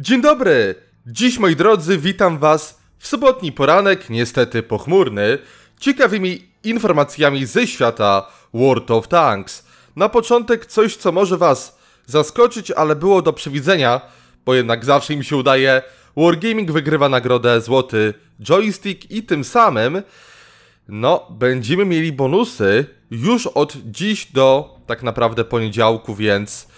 Dzień dobry! Dziś, moi drodzy, witam Was w sobotni poranek, niestety pochmurny, ciekawymi informacjami ze świata World of Tanks. Na początek coś, co może Was zaskoczyć, ale było do przewidzenia, bo jednak zawsze im się udaje. Wargaming wygrywa nagrodę Złoty Joystick i tym samym, no, będziemy mieli bonusy już od dziś do tak naprawdę poniedziałku, więc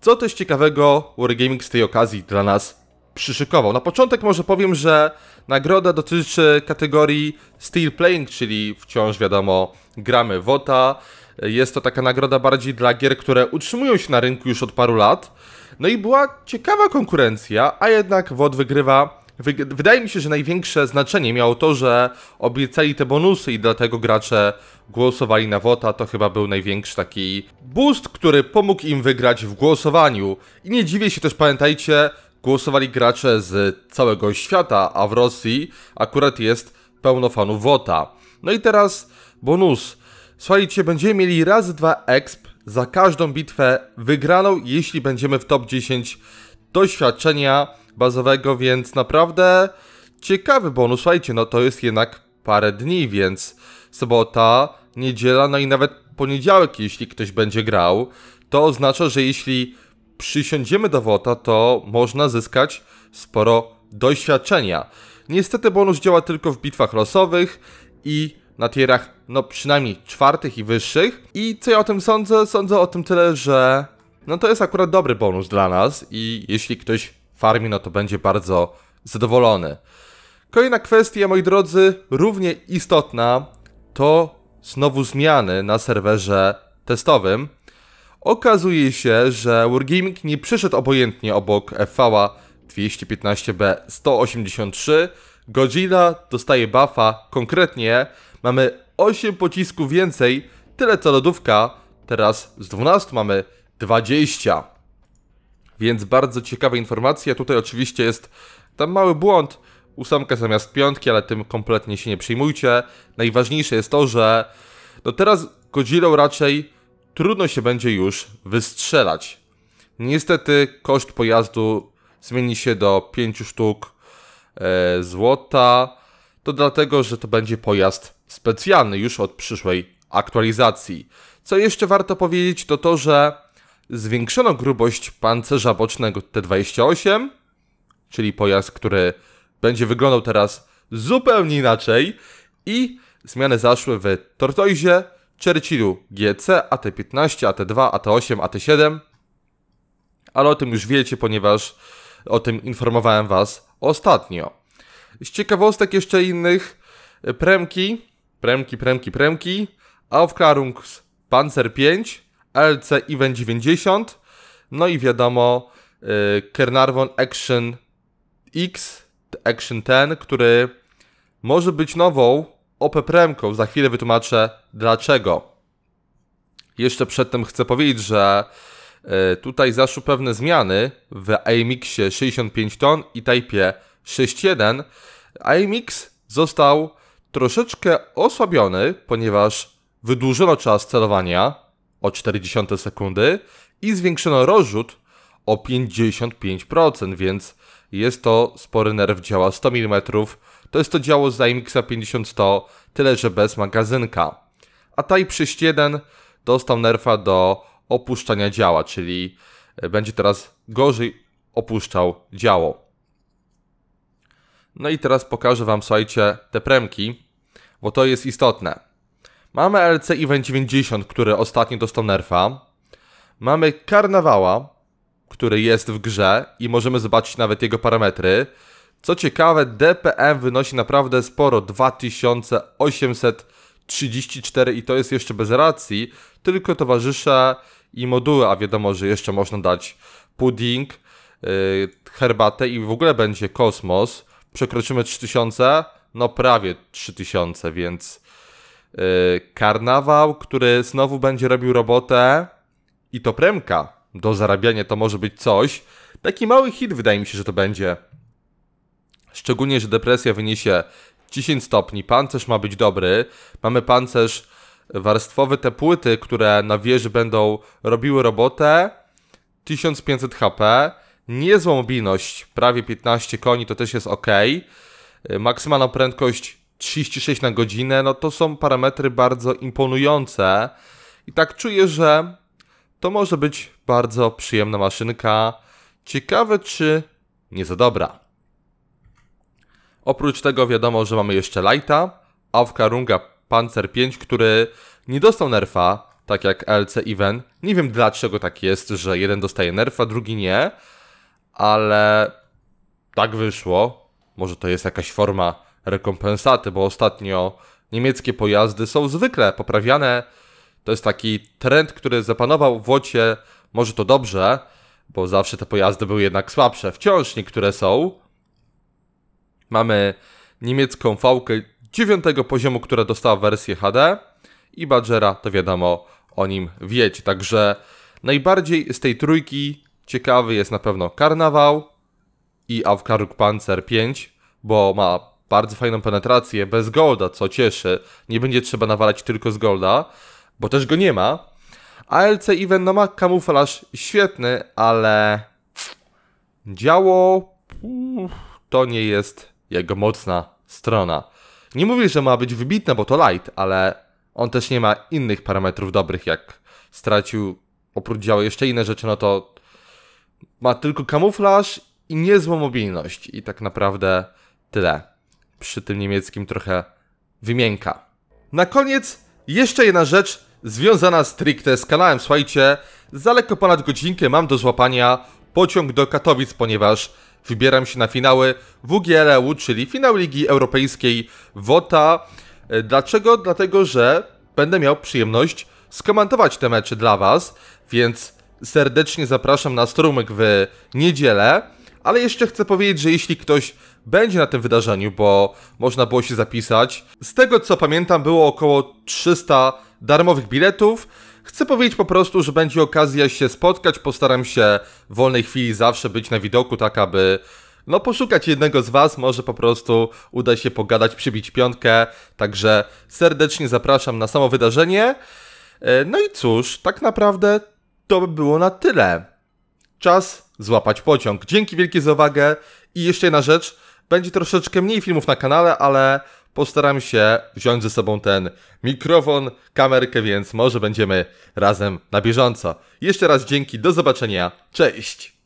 co też ciekawego Wargaming z tej okazji dla nas przyszykował. Na początek może powiem, że nagroda dotyczy kategorii Steel Playing, czyli wciąż wiadomo gramy WOTA. Jest to taka nagroda bardziej dla gier, które utrzymują się na rynku już od paru lat. No i była ciekawa konkurencja, a jednak WOT wygrywa Wydaje mi się, że największe znaczenie miało to, że obiecali te bonusy i dlatego gracze głosowali na Wota. To chyba był największy taki boost, który pomógł im wygrać w głosowaniu. I nie dziwię się też, pamiętajcie, głosowali gracze z całego świata, a w Rosji akurat jest pełno fanów Wota. No i teraz bonus. Słuchajcie, będziemy mieli raz dwa exp za każdą bitwę wygraną, jeśli będziemy w top 10 doświadczenia bazowego, więc naprawdę ciekawy bonus. Słuchajcie, no to jest jednak parę dni, więc sobota, niedziela, no i nawet poniedziałek, jeśli ktoś będzie grał, to oznacza, że jeśli przysiądziemy do WOTA, to można zyskać sporo doświadczenia. Niestety bonus działa tylko w bitwach losowych i na tierach, no przynajmniej czwartych i wyższych. I co ja o tym sądzę? Sądzę o tym tyle, że no to jest akurat dobry bonus dla nas i jeśli ktoś farmi, no to będzie bardzo zadowolony. Kolejna kwestia, moi drodzy, równie istotna, to znowu zmiany na serwerze testowym. Okazuje się, że Wargaming nie przyszedł obojętnie obok FVA 215B 183. Godzilla dostaje buffa, konkretnie mamy 8 pocisków więcej, tyle co lodówka, teraz z 12 mamy 20. Więc bardzo ciekawa informacja. Tutaj oczywiście jest tam mały błąd. Ósemkę zamiast piątki, ale tym kompletnie się nie przyjmujcie. Najważniejsze jest to, że no teraz Godzilla raczej trudno się będzie już wystrzelać. Niestety koszt pojazdu zmieni się do 5 sztuk e, złota. To dlatego, że to będzie pojazd specjalny już od przyszłej aktualizacji. Co jeszcze warto powiedzieć, to to, że zwiększono grubość pancerza bocznego T-28, czyli pojazd, który będzie wyglądał teraz zupełnie inaczej i zmiany zaszły w Tortoise, Churchillu GC, AT-15, AT-2, AT-8, AT-7, ale o tym już wiecie, ponieważ o tym informowałem Was ostatnio. Z ciekawostek jeszcze innych, premki, premki, premki, premki, Aufklärungs Panzer 5, LC Event 90, no i wiadomo Kernarvon y, Action X, Action 10, który może być nową OP premką. Za chwilę wytłumaczę dlaczego. Jeszcze przedtem chcę powiedzieć, że y, tutaj zaszły pewne zmiany w AMX 65 ton i Type 6.1. AMX został troszeczkę osłabiony, ponieważ wydłużono czas celowania o 40 sekundy i zwiększono rozrzut o 55%, więc jest to spory nerw działa 100 mm. To jest to działo z AMX-a tyle że bez magazynka. A taj 61 dostał nerfa do opuszczania działa, czyli e, będzie teraz gorzej opuszczał działo. No i teraz pokażę Wam, słuchajcie, te premki, bo to jest istotne. Mamy LC Event 90, który ostatnio dostał nerfa. Mamy Karnawała, który jest w grze i możemy zobaczyć nawet jego parametry. Co ciekawe, DPM wynosi naprawdę sporo, 2834 i to jest jeszcze bez racji, tylko towarzysze i moduły, a wiadomo, że jeszcze można dać pudding, yy, herbatę i w ogóle będzie kosmos. Przekroczymy 3000, no prawie 3000, więc Y, karnawał, który znowu będzie robił robotę i to premka do zarabiania to może być coś. Taki mały hit wydaje mi się, że to będzie. Szczególnie, że depresja wyniesie 10 stopni, pancerz ma być dobry, mamy pancerz warstwowy, te płyty, które na wieży będą robiły robotę, 1500 HP, niezłą mobilność, prawie 15 koni, to też jest ok, maksymalna prędkość 36 na godzinę, no to są parametry bardzo imponujące. I tak czuję, że to może być bardzo przyjemna maszynka. Ciekawe, czy nie za dobra. Oprócz tego wiadomo, że mamy jeszcze Lighta, Runga, Panzer 5, który nie dostał nerfa, tak jak LC Even. Nie wiem dlaczego tak jest, że jeden dostaje nerfa, drugi nie, ale tak wyszło. Może to jest jakaś forma rekompensaty, bo ostatnio niemieckie pojazdy są zwykle poprawiane. To jest taki trend, który zapanował w Łocie, może to dobrze, bo zawsze te pojazdy były jednak słabsze. Wciąż niektóre są. Mamy niemiecką fałkę 9 poziomu, która dostała wersję HD i Badgera, to wiadomo o nim wiecie. Także najbardziej z tej trójki ciekawy jest na pewno Karnawał i Avkaruk Panzer 5, bo ma bardzo fajną penetrację bez golda, co cieszy. Nie będzie trzeba nawalać tylko z golda, bo też go nie ma. ALC Even no ma kamuflaż świetny, ale działo to nie jest jego mocna strona. Nie mówię, że ma być wybitne, bo to light, ale on też nie ma innych parametrów dobrych, jak stracił oprócz działa jeszcze inne rzeczy, no to ma tylko kamuflaż i niezłą mobilność i tak naprawdę tyle przy tym niemieckim trochę wymienka. Na koniec jeszcze jedna rzecz związana stricte z kanałem. Słuchajcie, lekko ponad godzinkę mam do złapania pociąg do Katowic, ponieważ wybieram się na finały WGRU, czyli finał Ligi Europejskiej WOTA. E, dlaczego? Dlatego, że będę miał przyjemność skomentować te mecze dla Was, więc serdecznie zapraszam na strumyk w niedzielę. Ale jeszcze chcę powiedzieć, że jeśli ktoś będzie na tym wydarzeniu, bo można było się zapisać, z tego co pamiętam było około 300 darmowych biletów. Chcę powiedzieć po prostu, że będzie okazja się spotkać. Postaram się w wolnej chwili zawsze być na widoku, tak aby no poszukać jednego z Was, może po prostu uda się pogadać, przybić piątkę. Także serdecznie zapraszam na samo wydarzenie. E, no i cóż, tak naprawdę to by było na tyle czas złapać pociąg. Dzięki wielkie za uwagę i jeszcze jedna rzecz. Będzie troszeczkę mniej filmów na kanale, ale postaram się wziąć ze sobą ten mikrofon, kamerkę, więc może będziemy razem na bieżąco. Jeszcze raz dzięki, do zobaczenia, cześć!